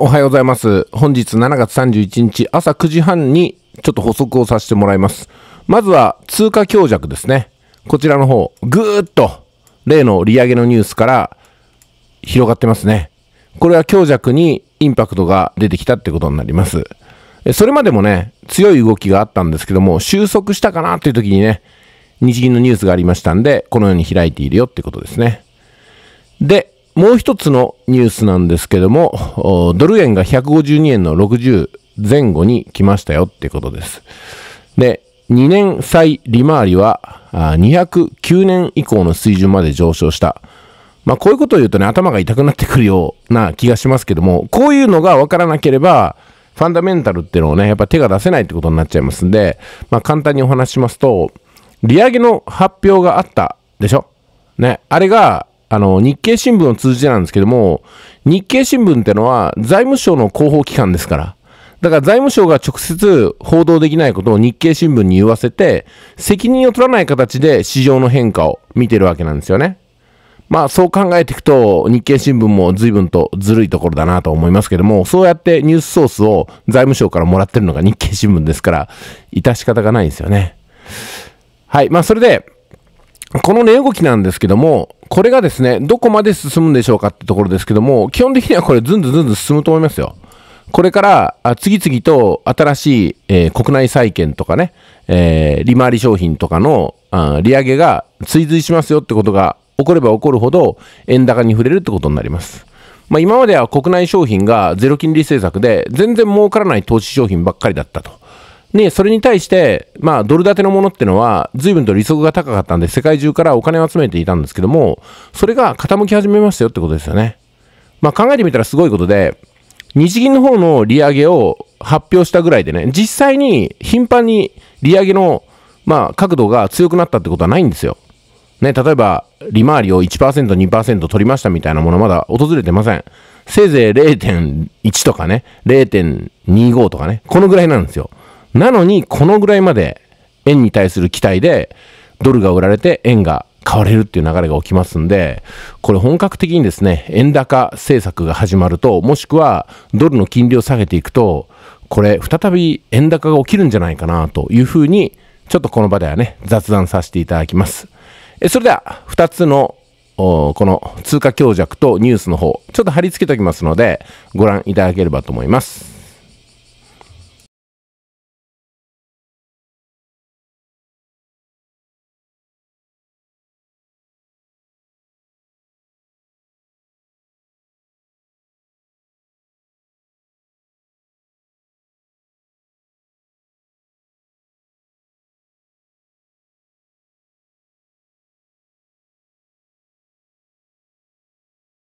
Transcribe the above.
おはようございます。本日7月31日朝9時半にちょっと補足をさせてもらいます。まずは通貨強弱ですね。こちらの方、ぐーっと例の利上げのニュースから広がってますね。これは強弱にインパクトが出てきたってことになります。それまでもね、強い動きがあったんですけども、収束したかなっていう時にね、日銀のニュースがありましたんで、このように開いているよってことですね。で、もう一つのニュースなんですけども、ドル円が152円の60前後に来ましたよってことです。で、2年債利回りは209年以降の水準まで上昇した。まあこういうことを言うとね、頭が痛くなってくるような気がしますけども、こういうのがわからなければ、ファンダメンタルっていうのをね、やっぱ手が出せないってことになっちゃいますんで、まあ簡単にお話しますと、利上げの発表があったでしょね、あれがあの、日経新聞を通じてなんですけども、日経新聞ってのは財務省の広報機関ですから。だから財務省が直接報道できないことを日経新聞に言わせて、責任を取らない形で市場の変化を見てるわけなんですよね。まあそう考えていくと日経新聞も随分とずるいところだなと思いますけども、そうやってニュースソースを財務省からもらってるのが日経新聞ですから、致し方がないんですよね。はい。まあそれで、この値動きなんですけども、これがですね、どこまで進むんでしょうかってところですけども、基本的にはこれずんずんずんずん進むと思いますよ。これから、次々と新しい、えー、国内債券とかね、えー、利回り商品とかの、利上げが追随しますよってことが起これば起こるほど、円高に触れるってことになります。まあ、今までは国内商品がゼロ金利政策で、全然儲からない投資商品ばっかりだったと。それに対して、まあ、ドル建てのものってのは、随分と利息が高かったんで、世界中からお金を集めていたんですけども、それが傾き始めましたよってことですよね。まあ、考えてみたらすごいことで、日銀の方の利上げを発表したぐらいでね、実際に頻繁に利上げの、まあ、角度が強くなったってことはないんですよ。ね、例えば、利回りを1%、2%取りましたみたいなものまだ訪れてません。せいぜい0.1とかね、0.25とかね、このぐらいなんですよ。なのに、このぐらいまで円に対する期待で、ドルが売られて円が買われるっていう流れが起きますんで、これ本格的にですね、円高政策が始まると、もしくはドルの金利を下げていくと、これ再び円高が起きるんじゃないかなというふうに、ちょっとこの場ではね、雑談させていただきます。えそれでは、2つのこの通貨強弱とニュースの方、ちょっと貼り付けておきますので、ご覧いただければと思います。